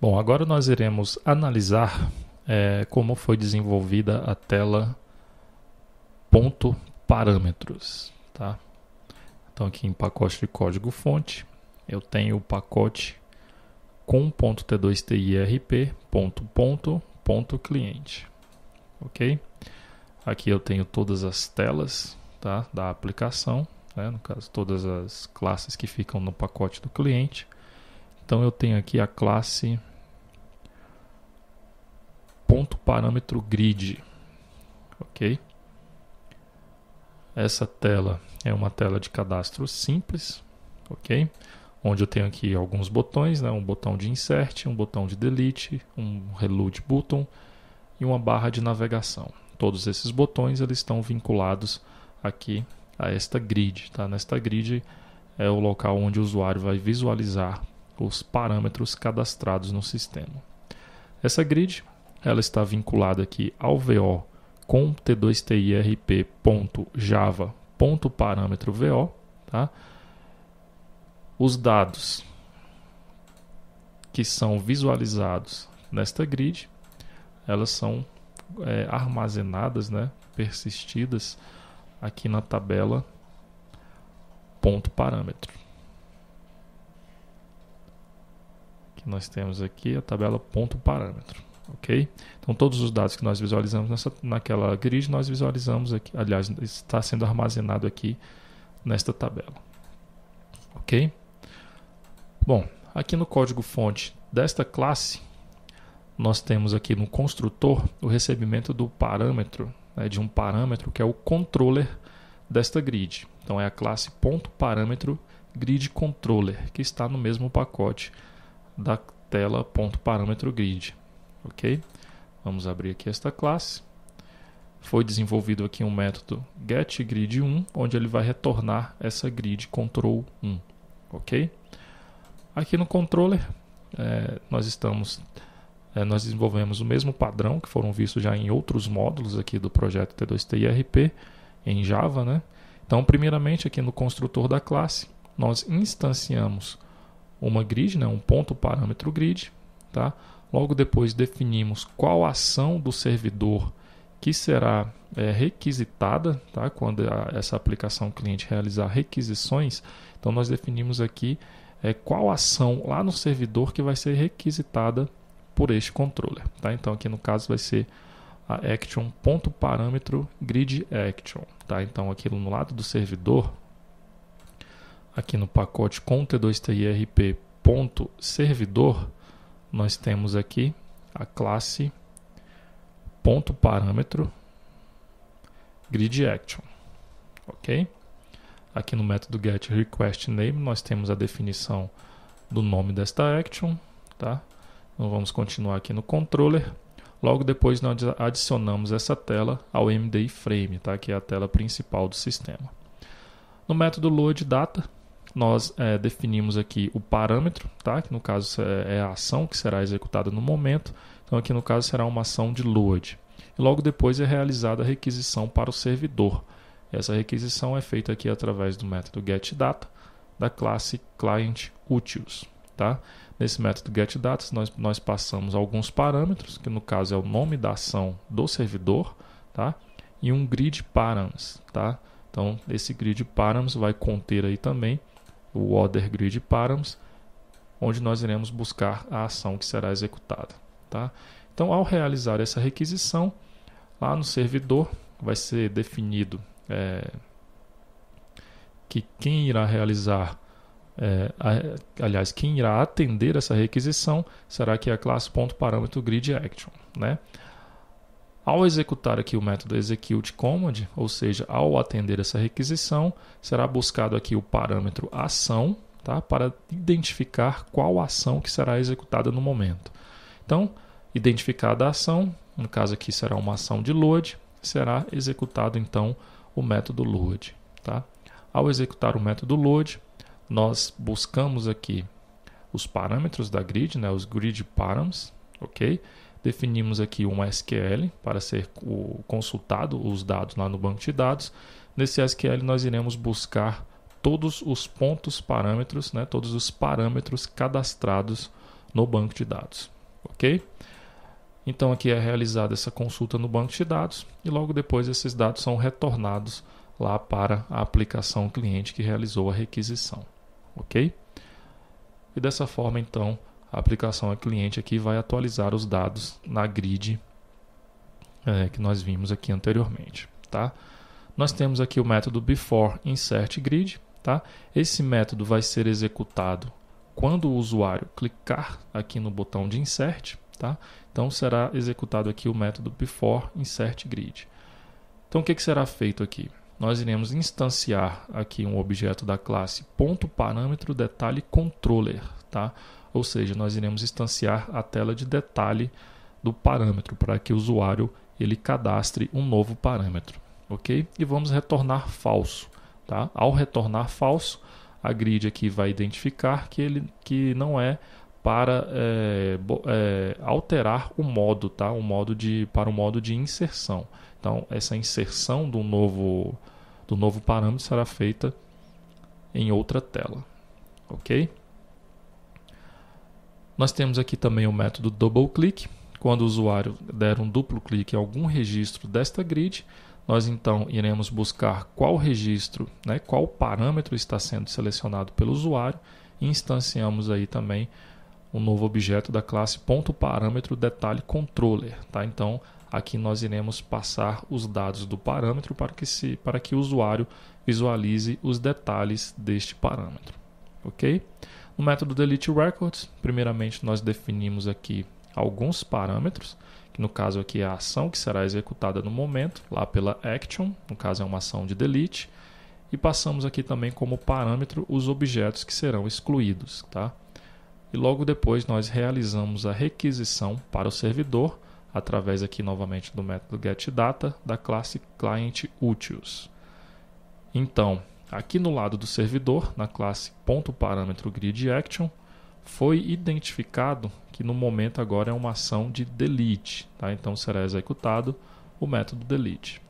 Bom, agora nós iremos analisar é, como foi desenvolvida a tela ponto parâmetros, tá? Então aqui em pacote de código fonte, eu tenho o pacote com.t2tirp ponto ponto ponto cliente, ok? Aqui eu tenho todas as telas tá, da aplicação, né? no caso todas as classes que ficam no pacote do cliente. Então eu tenho aqui a classe ponto parâmetro grid. Ok? Essa tela é uma tela de cadastro simples, ok? Onde eu tenho aqui alguns botões, né? um botão de insert, um botão de delete, um reload button e uma barra de navegação. Todos esses botões eles estão vinculados aqui a esta grid. Tá? Nesta grid é o local onde o usuário vai visualizar os parâmetros cadastrados no sistema. Essa grid ela está vinculada aqui ao VO com t2tirp.java.parâmetro VO, tá? Os dados que são visualizados nesta grid, elas são é, armazenadas, né, persistidas aqui na tabela ponto parâmetro. Que nós temos aqui a tabela ponto parâmetro ok? Então todos os dados que nós visualizamos nessa, naquela grid, nós visualizamos aqui, aliás, está sendo armazenado aqui nesta tabela, ok? Bom, aqui no código fonte desta classe, nós temos aqui no construtor o recebimento do parâmetro, né, de um parâmetro que é o controller desta grid. Então é a classe .parâmetro grid controller, que está no mesmo pacote da tela .parâmetro grid ok? Vamos abrir aqui esta classe. Foi desenvolvido aqui um método getGrid1, onde ele vai retornar essa grid control1, ok? Aqui no controller, é, nós estamos é, nós desenvolvemos o mesmo padrão que foram vistos já em outros módulos aqui do projeto T2TIRP em Java, né? Então, primeiramente aqui no construtor da classe, nós instanciamos uma grid, né, um ponto parâmetro grid, tá? Logo depois, definimos qual ação do servidor que será é, requisitada, tá? quando a, essa aplicação cliente realizar requisições. Então, nós definimos aqui é, qual ação lá no servidor que vai ser requisitada por este controller. Tá? Então, aqui no caso vai ser a parâmetro grid action. Tá? Então, aqui no lado do servidor, aqui no pacote com t2tirp.servidor, nós temos aqui a classe ponto parâmetro grid action, ok? Aqui no método get request name nós temos a definição do nome desta action, tá? Então vamos continuar aqui no controller. Logo depois nós adicionamos essa tela ao MDI frame, tá? Que é a tela principal do sistema. No método load data nós é, definimos aqui o parâmetro, tá? que no caso é a ação que será executada no momento. Então, aqui no caso será uma ação de load. E logo depois é realizada a requisição para o servidor. Essa requisição é feita aqui através do método getData da classe clientUtils. Tá? Nesse método getData, nós, nós passamos alguns parâmetros, que no caso é o nome da ação do servidor, tá? e um grid params. Tá? Então, esse grid params vai conter aí também o Order Grid Params, onde nós iremos buscar a ação que será executada. Tá? Então, ao realizar essa requisição, lá no servidor vai ser definido é, que quem irá realizar, é, a, aliás, quem irá atender essa requisição será que é a parâmetro grid action, né? Ao executar aqui o método execute command, ou seja, ao atender essa requisição, será buscado aqui o parâmetro ação, tá? Para identificar qual ação que será executada no momento. Então, identificada a ação, no caso aqui será uma ação de load, será executado então o método load, tá? Ao executar o método load, nós buscamos aqui os parâmetros da grid, né, os grid params, ok? Definimos aqui um SQL para ser consultado os dados lá no banco de dados. Nesse SQL nós iremos buscar todos os pontos parâmetros, né, todos os parâmetros cadastrados no banco de dados, ok? Então aqui é realizada essa consulta no banco de dados e logo depois esses dados são retornados lá para a aplicação cliente que realizou a requisição, ok? E dessa forma então a aplicação a cliente aqui vai atualizar os dados na grid é, que nós vimos aqui anteriormente, tá? Nós temos aqui o método before insert grid, tá? Esse método vai ser executado quando o usuário clicar aqui no botão de insert, tá? Então será executado aqui o método before insert grid. Então o que, que será feito aqui? Nós iremos instanciar aqui um objeto da classe ponto parâmetro detalhe controller, tá? ou seja, nós iremos instanciar a tela de detalhe do parâmetro para que o usuário ele cadastre um novo parâmetro, ok? E vamos retornar falso, tá? Ao retornar falso, a grid aqui vai identificar que ele que não é para é, é, alterar o modo, tá? O modo de para o modo de inserção. Então essa inserção do novo do novo parâmetro será feita em outra tela, ok? Nós temos aqui também o método double click, quando o usuário der um duplo clique em algum registro desta grid, nós então iremos buscar qual registro, né, qual parâmetro está sendo selecionado pelo usuário e instanciamos aí também um novo objeto da classe ponto parâmetro detalhe controller, tá? Então, aqui nós iremos passar os dados do parâmetro para que se para que o usuário visualize os detalhes deste parâmetro, OK? O método Delete Records, primeiramente nós definimos aqui alguns parâmetros, que no caso aqui é a ação que será executada no momento, lá pela action, no caso é uma ação de delete, e passamos aqui também como parâmetro os objetos que serão excluídos, tá? E logo depois nós realizamos a requisição para o servidor através aqui novamente do método getData da classe clientUtils. Então, Aqui no lado do servidor, na classe .parâmetro Action, foi identificado que no momento agora é uma ação de delete, tá? Então será executado o método delete.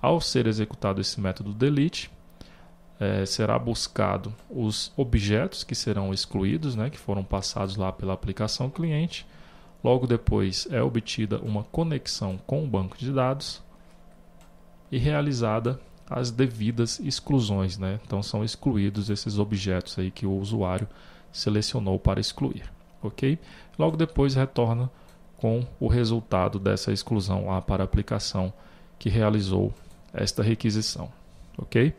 Ao ser executado esse método delete, é, será buscado os objetos que serão excluídos, né, que foram passados lá pela aplicação cliente. Logo depois é obtida uma conexão com o banco de dados e realizada as devidas exclusões, né? Então são excluídos esses objetos aí que o usuário selecionou para excluir, ok? Logo depois retorna com o resultado dessa exclusão lá para a aplicação que realizou esta requisição, ok?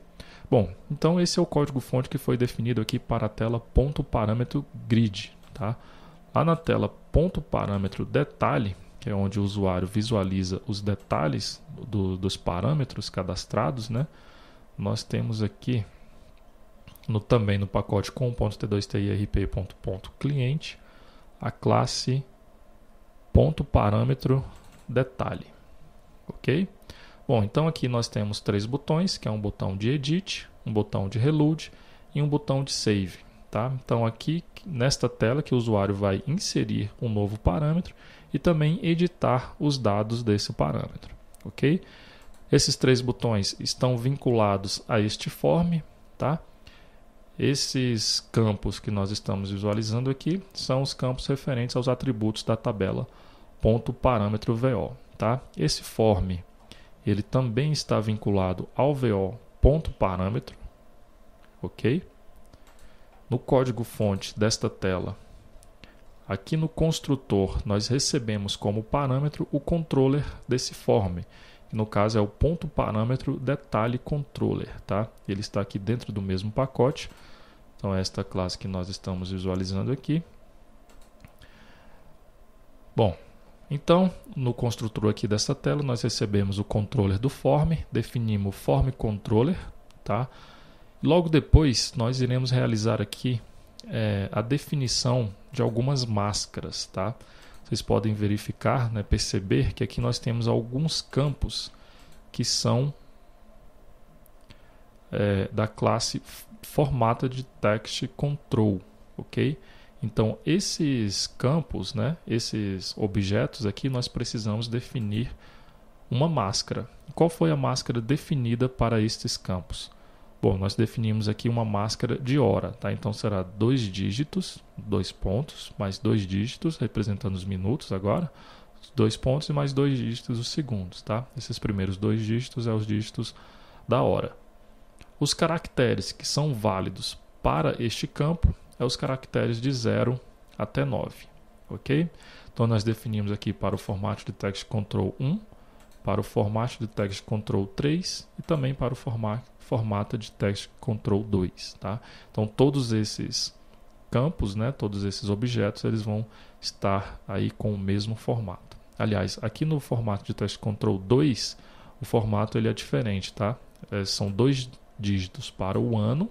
Bom, então esse é o código-fonte que foi definido aqui para a tela ponto parâmetro grid, tá? Lá na tela ponto parâmetro detalhe que é onde o usuário visualiza os detalhes do, dos parâmetros cadastrados, né? Nós temos aqui no, também no pacote com.t2tirp.cliente a classe ponto parâmetro detalhe, ok? Bom, então aqui nós temos três botões, que é um botão de edit, um botão de reload e um botão de save, tá? Então aqui nesta tela que o usuário vai inserir um novo parâmetro e também editar os dados desse parâmetro, ok? Esses três botões estão vinculados a este form, tá? Esses campos que nós estamos visualizando aqui são os campos referentes aos atributos da tabela ponto parâmetro VO, tá? Esse form, ele também está vinculado ao VO ponto parâmetro, ok? No código fonte desta tela, Aqui no construtor, nós recebemos como parâmetro o controller desse form. No caso, é o ponto parâmetro detalhe controller. Tá? Ele está aqui dentro do mesmo pacote. Então, esta classe que nós estamos visualizando aqui. Bom, então, no construtor aqui dessa tela, nós recebemos o controller do form, definimos o form controller, tá? Logo depois, nós iremos realizar aqui é, a definição de algumas máscaras, tá? Vocês podem verificar, né, perceber que aqui nós temos alguns campos que são é, da classe formata de text control, ok? Então esses campos, né, esses objetos aqui nós precisamos definir uma máscara. Qual foi a máscara definida para estes campos? Bom, nós definimos aqui uma máscara de hora, tá? Então será dois dígitos, dois pontos, mais dois dígitos, representando os minutos agora, dois pontos e mais dois dígitos os segundos, tá? Esses primeiros dois dígitos é os dígitos da hora. Os caracteres que são válidos para este campo é os caracteres de 0 até 9, ok? Então nós definimos aqui para o formato de text control 1, para o formato de text control 3 e também para o formato, de text control 2. Tá? Então todos esses campos, né, todos esses objetos, eles vão estar aí com o mesmo formato. Aliás, aqui no formato de text control 2, o formato ele é diferente, tá? É, são dois dígitos para o ano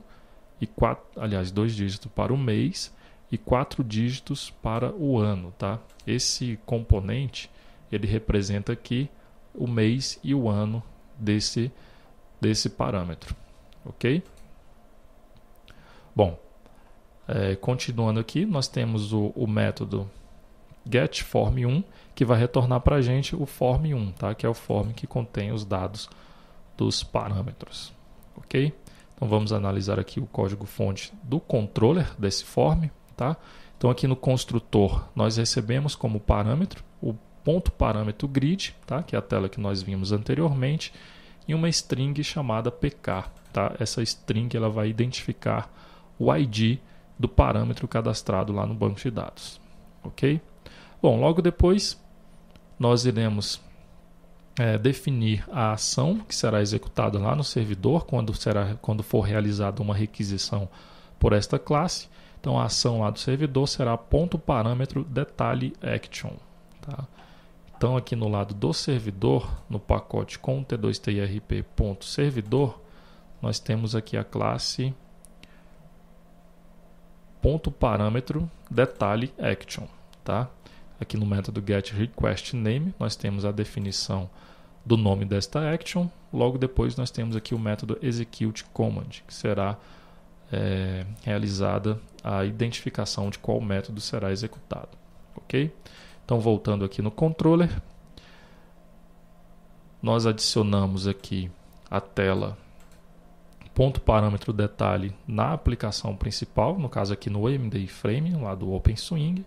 e quatro, aliás, dois dígitos para o mês e quatro dígitos para o ano, tá? Esse componente ele representa aqui o mês e o ano desse, desse parâmetro. Ok? Bom, é, continuando aqui, nós temos o, o método getForm1 que vai retornar para a gente o form1, tá? que é o form que contém os dados dos parâmetros. Ok? Então vamos analisar aqui o código-fonte do controller desse form. Tá? Então aqui no construtor nós recebemos como parâmetro o ponto parâmetro grid, tá? que é a tela que nós vimos anteriormente, e uma string chamada pk. Tá? Essa string ela vai identificar o ID do parâmetro cadastrado lá no banco de dados. Ok? Bom, logo depois nós iremos é, definir a ação que será executada lá no servidor quando, será, quando for realizada uma requisição por esta classe. Então a ação lá do servidor será ponto parâmetro detalhe action. Tá? Então, aqui no lado do servidor, no pacote com t 2 trpservidor nós temos aqui a classe ponto parâmetro detalhe action, tá? Aqui no método get request name, nós temos a definição do nome desta action. Logo depois, nós temos aqui o método execute command, que será é, realizada a identificação de qual método será executado, ok? Então, voltando aqui no controller, nós adicionamos aqui a tela ponto parâmetro detalhe na aplicação principal, no caso aqui no MDI Frame, lá do OpenSwing,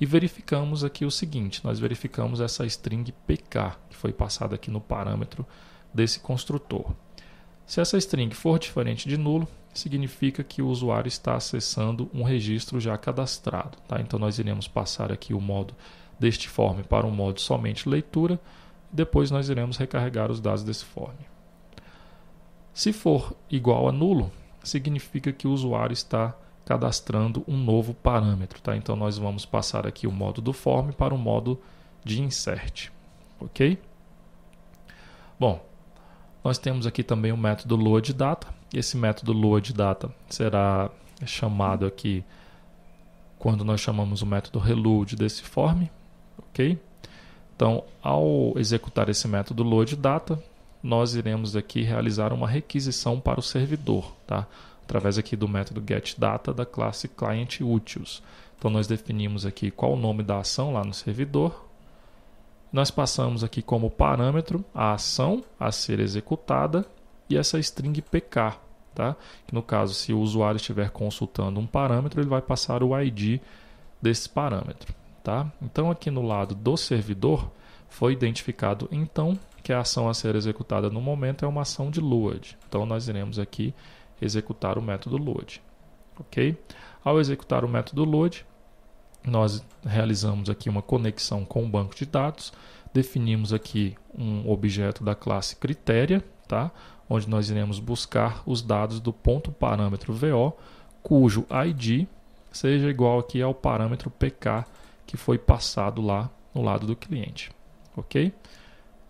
e verificamos aqui o seguinte, nós verificamos essa string pk, que foi passada aqui no parâmetro desse construtor. Se essa string for diferente de nulo, significa que o usuário está acessando um registro já cadastrado. Tá? Então, nós iremos passar aqui o modo deste form para um modo somente leitura. Depois nós iremos recarregar os dados desse form. Se for igual a nulo, significa que o usuário está cadastrando um novo parâmetro. Tá? Então nós vamos passar aqui o modo do form para o modo de insert. Ok? Bom, nós temos aqui também o método loadData. Esse método loadData será chamado aqui quando nós chamamos o método reload desse form ok? Então, ao executar esse método load data, nós iremos aqui realizar uma requisição para o servidor, tá? Através aqui do método getData da classe clientUtils. Então, nós definimos aqui qual o nome da ação lá no servidor. Nós passamos aqui como parâmetro a ação a ser executada e essa string pk, tá? Que no caso, se o usuário estiver consultando um parâmetro, ele vai passar o id desse parâmetro. Tá? Então, aqui no lado do servidor, foi identificado então que a ação a ser executada no momento é uma ação de load. Então, nós iremos aqui executar o método load. Ok? Ao executar o método load, nós realizamos aqui uma conexão com o banco de dados, definimos aqui um objeto da classe critéria, tá? onde nós iremos buscar os dados do ponto parâmetro VO, cujo ID seja igual aqui ao parâmetro PK que foi passado lá no lado do cliente, ok?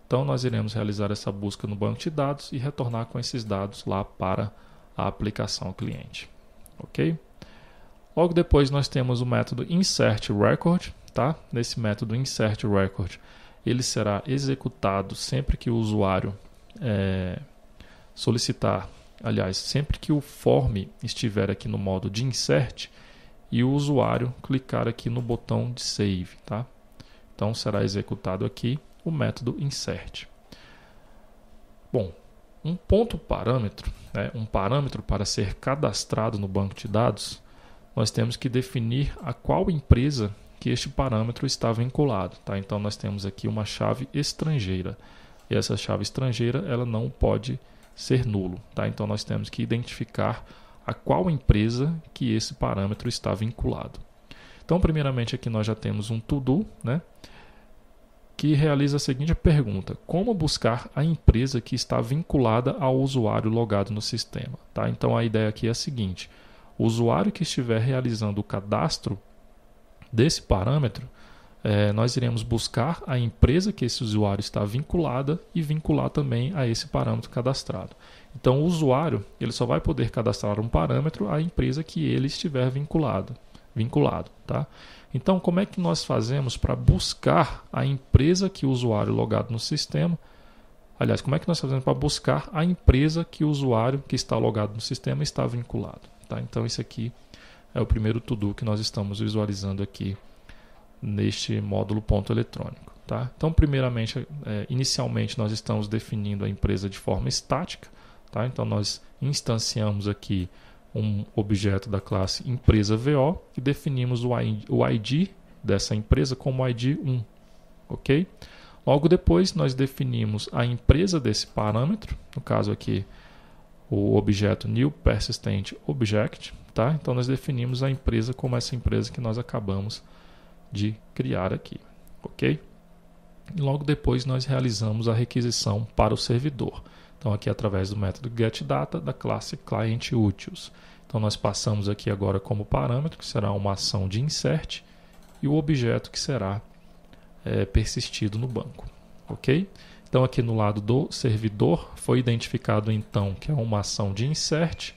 Então nós iremos realizar essa busca no banco de dados e retornar com esses dados lá para a aplicação cliente, ok? Logo depois nós temos o método insert record, tá? Nesse método insert record ele será executado sempre que o usuário é, solicitar, aliás, sempre que o form estiver aqui no modo de insert, e o usuário clicar aqui no botão de save, tá? Então será executado aqui o método insert. Bom, um ponto parâmetro, né, um parâmetro para ser cadastrado no banco de dados, nós temos que definir a qual empresa que este parâmetro está vinculado. Tá? Então nós temos aqui uma chave estrangeira e essa chave estrangeira ela não pode ser nulo. Tá? Então nós temos que identificar a qual empresa que esse parâmetro está vinculado. Então, primeiramente, aqui nós já temos um to-do, né? que realiza a seguinte pergunta: como buscar a empresa que está vinculada ao usuário logado no sistema? Tá? Então a ideia aqui é a seguinte: o usuário que estiver realizando o cadastro desse parâmetro é, nós iremos buscar a empresa que esse usuário está vinculada e vincular também a esse parâmetro cadastrado. Então, o usuário ele só vai poder cadastrar um parâmetro à empresa que ele estiver vinculado. vinculado tá? Então, como é que nós fazemos para buscar a empresa que o usuário logado no sistema? Aliás, como é que nós fazemos para buscar a empresa que o usuário que está logado no sistema está vinculado? Tá? Então, isso aqui é o primeiro to-do que nós estamos visualizando aqui neste módulo ponto eletrônico. Tá? Então, primeiramente, é, inicialmente nós estamos definindo a empresa de forma estática. Tá? Então, nós instanciamos aqui um objeto da classe empresa VO e definimos o ID dessa empresa como ID 1, ok? Logo depois, nós definimos a empresa desse parâmetro, no caso aqui, o objeto new persistent object, tá? Então, nós definimos a empresa como essa empresa que nós acabamos de de criar aqui, ok? E logo depois nós realizamos a requisição para o servidor. Então aqui através do método getData da classe clientUtils. Então nós passamos aqui agora como parâmetro que será uma ação de insert e o objeto que será é, persistido no banco, ok? Então aqui no lado do servidor foi identificado então que é uma ação de insert.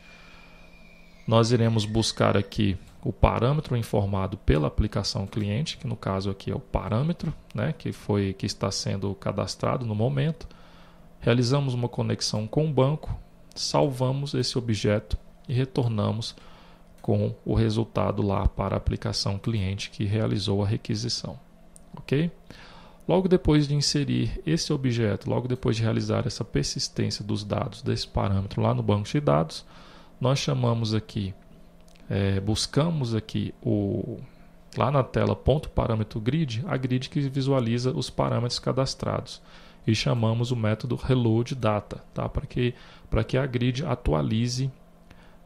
Nós iremos buscar aqui o parâmetro informado pela aplicação cliente, que no caso aqui é o parâmetro, né, que foi que está sendo cadastrado no momento. Realizamos uma conexão com o banco, salvamos esse objeto e retornamos com o resultado lá para a aplicação cliente que realizou a requisição. OK? Logo depois de inserir esse objeto, logo depois de realizar essa persistência dos dados desse parâmetro lá no banco de dados, nós chamamos aqui é, buscamos aqui o lá na tela ponto parâmetro grid, a grid que visualiza os parâmetros cadastrados e chamamos o método reload data, tá? Para que para que a grid atualize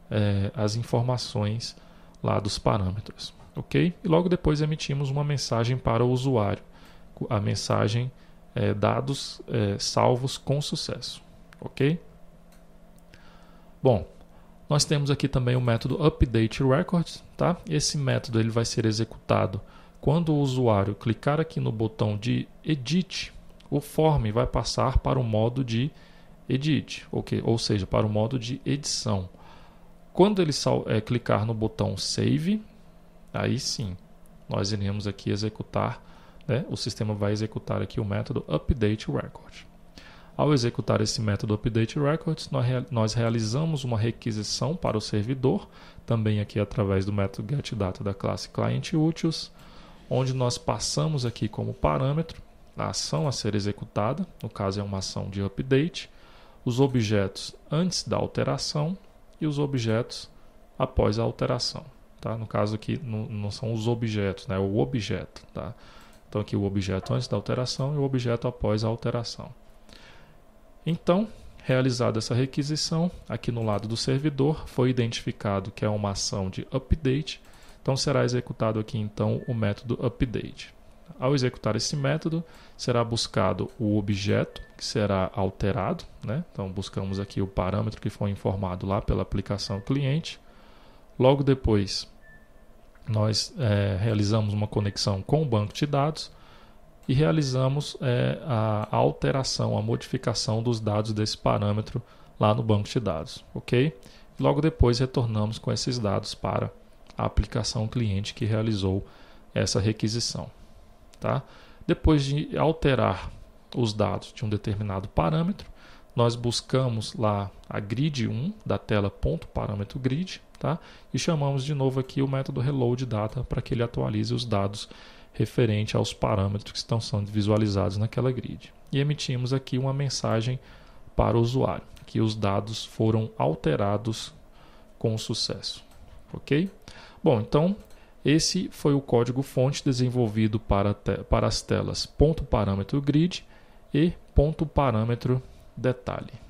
é, as informações lá dos parâmetros, ok? E logo depois emitimos uma mensagem para o usuário, a mensagem é, dados é, salvos com sucesso, ok? Bom, nós temos aqui também o método update records, tá? Esse método ele vai ser executado quando o usuário clicar aqui no botão de edit, o form vai passar para o modo de edit, okay? ou seja, para o modo de edição. Quando ele é, clicar no botão save, aí sim, nós iremos aqui executar, né? o sistema vai executar aqui o método update record. Ao executar esse método update records, nós realizamos uma requisição para o servidor, também aqui através do método getData da classe clientUtils, onde nós passamos aqui como parâmetro a ação a ser executada, no caso é uma ação de update, os objetos antes da alteração e os objetos após a alteração. Tá? No caso aqui não, não são os objetos, né? É o objeto. Tá? Então aqui o objeto antes da alteração e o objeto após a alteração. Então, realizada essa requisição, aqui no lado do servidor foi identificado que é uma ação de update, então será executado aqui então o método update. Ao executar esse método, será buscado o objeto que será alterado, né? Então buscamos aqui o parâmetro que foi informado lá pela aplicação cliente. Logo depois, nós é, realizamos uma conexão com o banco de dados e realizamos é, a alteração, a modificação dos dados desse parâmetro lá no banco de dados, ok? Logo depois retornamos com esses dados para a aplicação cliente que realizou essa requisição, tá? Depois de alterar os dados de um determinado parâmetro, nós buscamos lá a grid 1 da tela ponto parâmetro grid, tá? E chamamos de novo aqui o método reload data para que ele atualize os dados referente aos parâmetros que estão sendo visualizados naquela grid. E emitimos aqui uma mensagem para o usuário, que os dados foram alterados com sucesso. Ok? Bom, então esse foi o código-fonte desenvolvido para, te para as telas ponto parâmetro grid e ponto parâmetro detalhe.